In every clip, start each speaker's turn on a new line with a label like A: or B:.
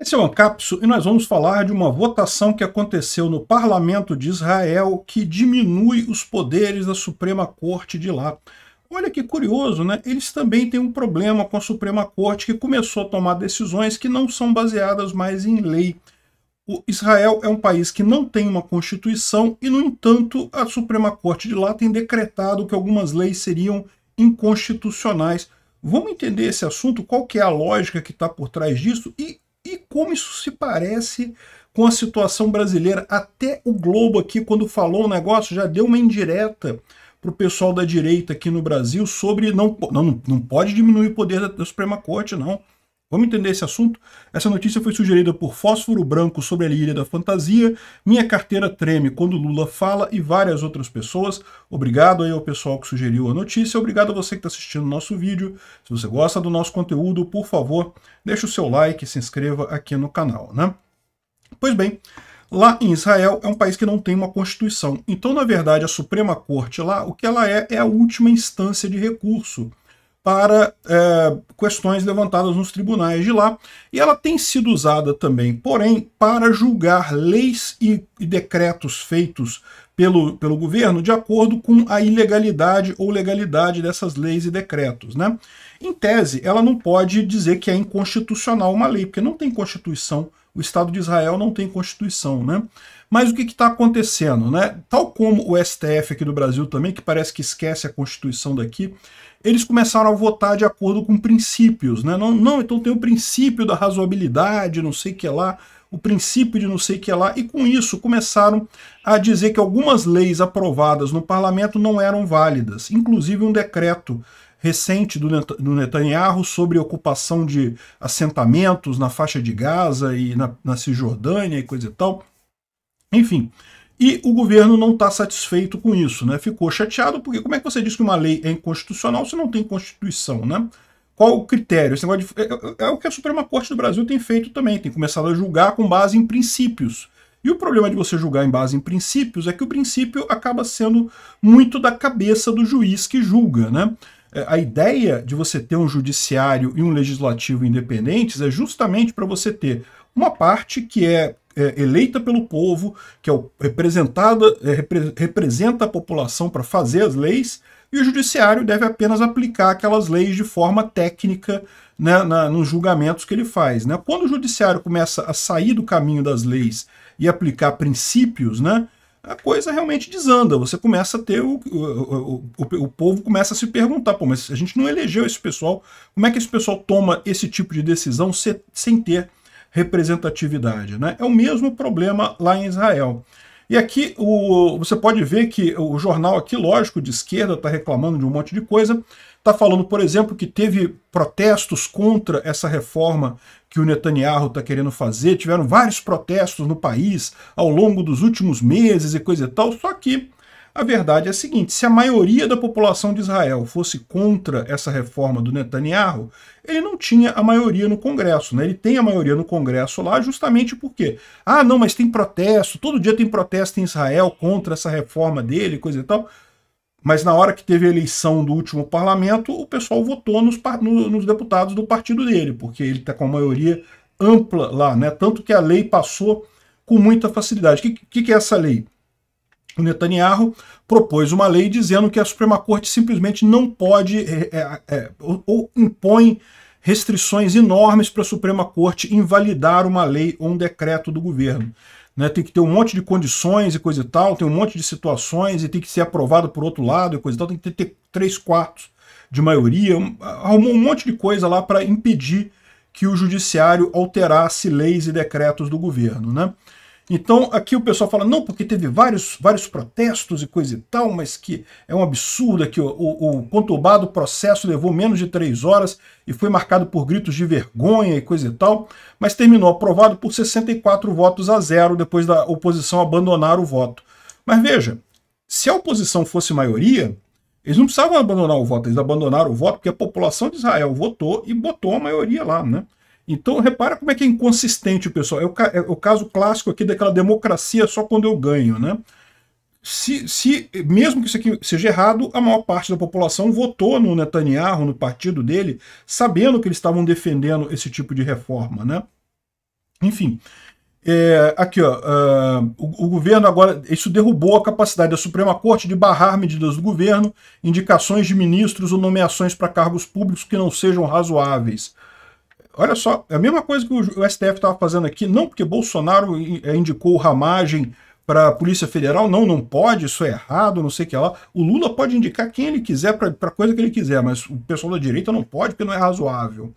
A: Esse é o Ancapso e nós vamos falar de uma votação que aconteceu no parlamento de Israel que diminui os poderes da Suprema Corte de lá. Olha que curioso, né? Eles também têm um problema com a Suprema Corte que começou a tomar decisões que não são baseadas mais em lei. O Israel é um país que não tem uma constituição e, no entanto, a Suprema Corte de lá tem decretado que algumas leis seriam inconstitucionais. Vamos entender esse assunto, qual que é a lógica que está por trás disso e e como isso se parece com a situação brasileira. Até o Globo aqui, quando falou o um negócio, já deu uma indireta para o pessoal da direita aqui no Brasil sobre não, não, não pode diminuir o poder da, da Suprema Corte, não. Vamos entender esse assunto? Essa notícia foi sugerida por Fósforo Branco sobre a Ilha da Fantasia, Minha Carteira Treme quando Lula fala e várias outras pessoas. Obrigado aí ao pessoal que sugeriu a notícia, obrigado a você que está assistindo o nosso vídeo. Se você gosta do nosso conteúdo, por favor, deixe o seu like e se inscreva aqui no canal, né? Pois bem, lá em Israel é um país que não tem uma constituição. Então, na verdade, a Suprema Corte lá, o que ela é, é a última instância de recurso para é, questões levantadas nos tribunais de lá. E ela tem sido usada também, porém, para julgar leis e, e decretos feitos pelo, pelo governo de acordo com a ilegalidade ou legalidade dessas leis e decretos. Né? Em tese, ela não pode dizer que é inconstitucional uma lei, porque não tem constituição. O Estado de Israel não tem constituição, né? Mas o que está acontecendo, né? Tal como o STF aqui do Brasil também, que parece que esquece a Constituição daqui, eles começaram a votar de acordo com princípios, né? Não, não, então tem o princípio da razoabilidade, não sei o que lá, o princípio de não sei o que lá, e com isso começaram a dizer que algumas leis aprovadas no parlamento não eram válidas, inclusive um decreto recente do, Net do Netanyahu sobre ocupação de assentamentos na faixa de Gaza e na, na Cisjordânia e coisa e tal. Enfim, e o governo não está satisfeito com isso, né? Ficou chateado, porque como é que você diz que uma lei é inconstitucional se não tem Constituição, né? Qual o critério? Esse negócio de, é, é, é, o que a Suprema Corte do Brasil tem feito também, tem começado a julgar com base em princípios. E o problema de você julgar em base em princípios é que o princípio acaba sendo muito da cabeça do juiz que julga, né? É, a ideia de você ter um judiciário e um legislativo independentes é justamente para você ter uma parte que é é, eleita pelo povo, que é o, representada, é, repre, representa a população para fazer as leis, e o judiciário deve apenas aplicar aquelas leis de forma técnica né, na, nos julgamentos que ele faz. Né? Quando o judiciário começa a sair do caminho das leis e aplicar princípios, né, a coisa realmente desanda. Você começa a ter. O, o, o, o povo começa a se perguntar: pô, mas a gente não elegeu esse pessoal, como é que esse pessoal toma esse tipo de decisão sem ter representatividade. Né? É o mesmo problema lá em Israel. E aqui o, você pode ver que o jornal aqui, lógico, de esquerda, está reclamando de um monte de coisa. Está falando, por exemplo, que teve protestos contra essa reforma que o Netanyahu está querendo fazer. Tiveram vários protestos no país ao longo dos últimos meses e coisa e tal. Só que a verdade é a seguinte: se a maioria da população de Israel fosse contra essa reforma do Netanyahu, ele não tinha a maioria no Congresso. Né? Ele tem a maioria no Congresso lá justamente porque, ah, não, mas tem protesto, todo dia tem protesto em Israel contra essa reforma dele, coisa e tal. Mas na hora que teve a eleição do último parlamento, o pessoal votou nos, nos deputados do partido dele, porque ele está com a maioria ampla lá, né? Tanto que a lei passou com muita facilidade. O que, que, que é essa lei? o Netanyahu propôs uma lei dizendo que a Suprema Corte simplesmente não pode é, é, é, ou, ou, impõe restrições enormes para a Suprema Corte invalidar uma lei ou um decreto do governo. Né? tem que ter um monte de condições e coisa e tal, tem um monte de situações e tem que ser aprovado por outro lado e coisa e tal, tem que ter, ter três quartos de maioria, arrumou um, um monte de coisa lá para impedir que o judiciário alterasse leis e decretos do governo. Né? Então, aqui o pessoal fala, não, porque teve vários, vários protestos e coisa e tal, mas que é um absurdo, que o, o, o conturbado processo levou menos de três horas e foi marcado por gritos de vergonha e coisa e tal, mas terminou aprovado por 64 votos a zero, depois da oposição abandonar o voto. Mas veja, se a oposição fosse maioria, eles não precisavam abandonar o voto, eles abandonaram o voto porque a população de Israel votou e botou a maioria lá, né? Então, repara como é que é inconsistente o pessoal. É o, é o caso clássico aqui daquela democracia só quando eu ganho, né? Se, se, mesmo que isso aqui seja errado, a maior parte da população votou no Netanyahu, no partido dele, sabendo que eles estavam defendendo esse tipo de reforma, né? Enfim, é, aqui ó, uh, o, o, governo agora, isso derrubou a capacidade da Suprema Corte de barrar medidas do governo, indicações de ministros ou nomeações para cargos públicos que não sejam razoáveis. Olha só, é a mesma coisa que o STF estava fazendo aqui, não porque Bolsonaro eh, indicou ramagem para a Polícia Federal, não, não pode, isso é errado, não sei o que lá. O Lula pode indicar quem ele quiser para coisa que ele quiser, mas o pessoal da direita não pode porque não é razoável.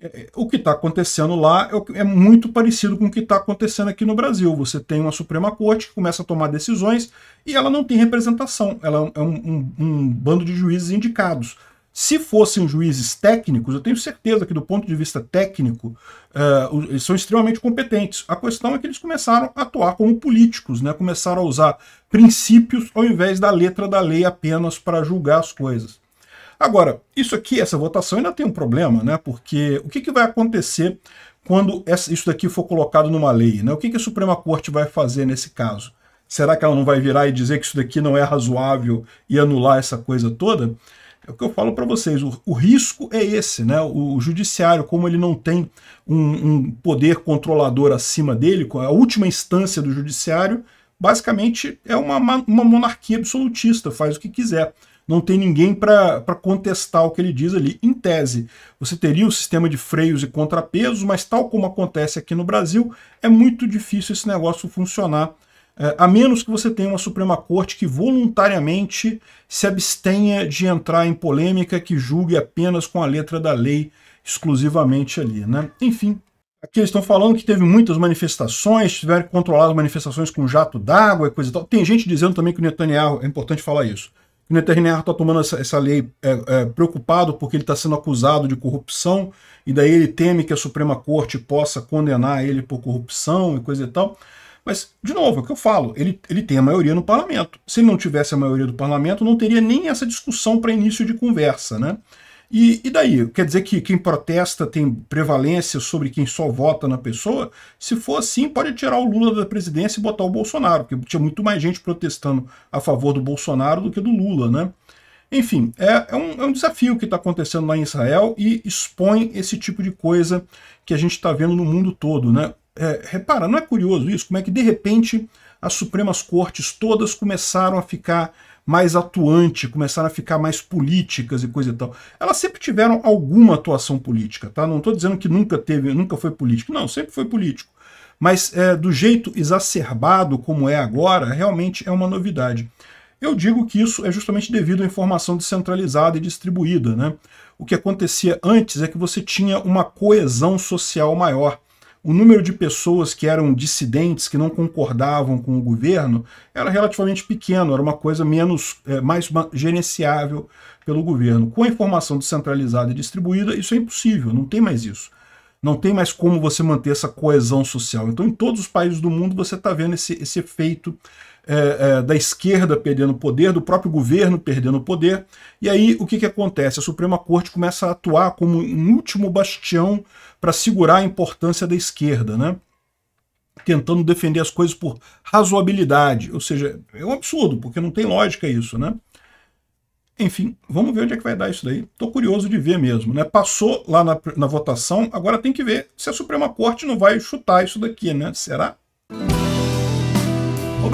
A: É, é, o que está acontecendo lá é, é muito parecido com o que está acontecendo aqui no Brasil. Você tem uma Suprema Corte que começa a tomar decisões e ela não tem representação, ela é um, um, um bando de juízes indicados se fossem juízes técnicos, eu tenho certeza que, do ponto de vista técnico, uh, eles são extremamente competentes. A questão é que eles começaram a atuar como políticos, né? começaram a usar princípios ao invés da letra da lei apenas para julgar as coisas. Agora, isso aqui, essa votação, ainda tem um problema, né? porque o que, que vai acontecer quando isso daqui for colocado numa lei? Né? O que, que a Suprema Corte vai fazer nesse caso? Será que ela não vai virar e dizer que isso daqui não é razoável e anular essa coisa toda? É o que eu falo para vocês, o, o, risco é esse, né? O, o, judiciário, como ele não tem um, um poder controlador acima dele, é a última instância do judiciário, basicamente é uma, uma monarquia absolutista, faz o que quiser. Não tem ninguém para contestar o que ele diz ali. Em tese, você teria o sistema de freios e contrapesos, mas tal como acontece aqui no Brasil, é muito difícil esse negócio funcionar é, a menos que você tenha uma Suprema Corte que voluntariamente se abstenha de entrar em polêmica, que julgue apenas com a letra da lei exclusivamente ali. Né? Enfim, aqui eles estão falando que teve muitas manifestações, tiveram que controlar as manifestações com jato d'água e coisa e tal. Tem gente dizendo também que o Netanyahu, é importante falar isso, o Netanyahu está tomando essa, essa lei é, é, preocupado porque ele está sendo acusado de corrupção e daí ele teme que a Suprema Corte possa condenar ele por corrupção e coisa e tal. Mas, de novo, é o que eu falo, ele, ele tem a maioria no parlamento. Se ele não tivesse a maioria do parlamento, não teria nem essa discussão para início de conversa, né? E, e, daí? Quer dizer que quem protesta tem prevalência sobre quem só vota na pessoa? Se for assim, pode tirar o Lula da presidência e botar o Bolsonaro, porque tinha muito mais gente protestando a favor do Bolsonaro do que do Lula, né? Enfim, é, é, um, é um, desafio que está acontecendo lá em Israel e expõe esse tipo de coisa que a gente está vendo no mundo todo, né? é, repara, não é curioso isso? Como é que de repente as Supremas Cortes todas começaram a ficar mais atuante, começaram a ficar mais políticas e coisa e tal. Elas sempre tiveram alguma atuação política, tá? Não estou dizendo que nunca teve, nunca foi político. Não, sempre foi político. Mas é, do jeito exacerbado como é agora, realmente é uma novidade. Eu digo que isso é justamente devido à informação descentralizada e distribuída, né? O que acontecia antes é que você tinha uma coesão social maior o número de pessoas que eram dissidentes, que não concordavam com o governo, era relativamente pequeno, era uma coisa menos, é, mais gerenciável pelo governo. Com a informação descentralizada e distribuída, isso é impossível, não tem mais isso. Não tem mais como você manter essa coesão social. Então, em todos os países do mundo, você está vendo esse, esse efeito é, é, da esquerda perdendo poder, do próprio governo perdendo poder. E aí o que, que acontece? A Suprema Corte começa a atuar como um último bastião para segurar a importância da esquerda, né? tentando defender as coisas por razoabilidade. Ou seja, é um absurdo, porque não tem lógica isso, né? Enfim, vamos ver onde é que vai dar isso daí. Estou curioso de ver mesmo. Né? Passou lá na, na votação, agora tem que ver se a Suprema Corte não vai chutar isso daqui, né? Será?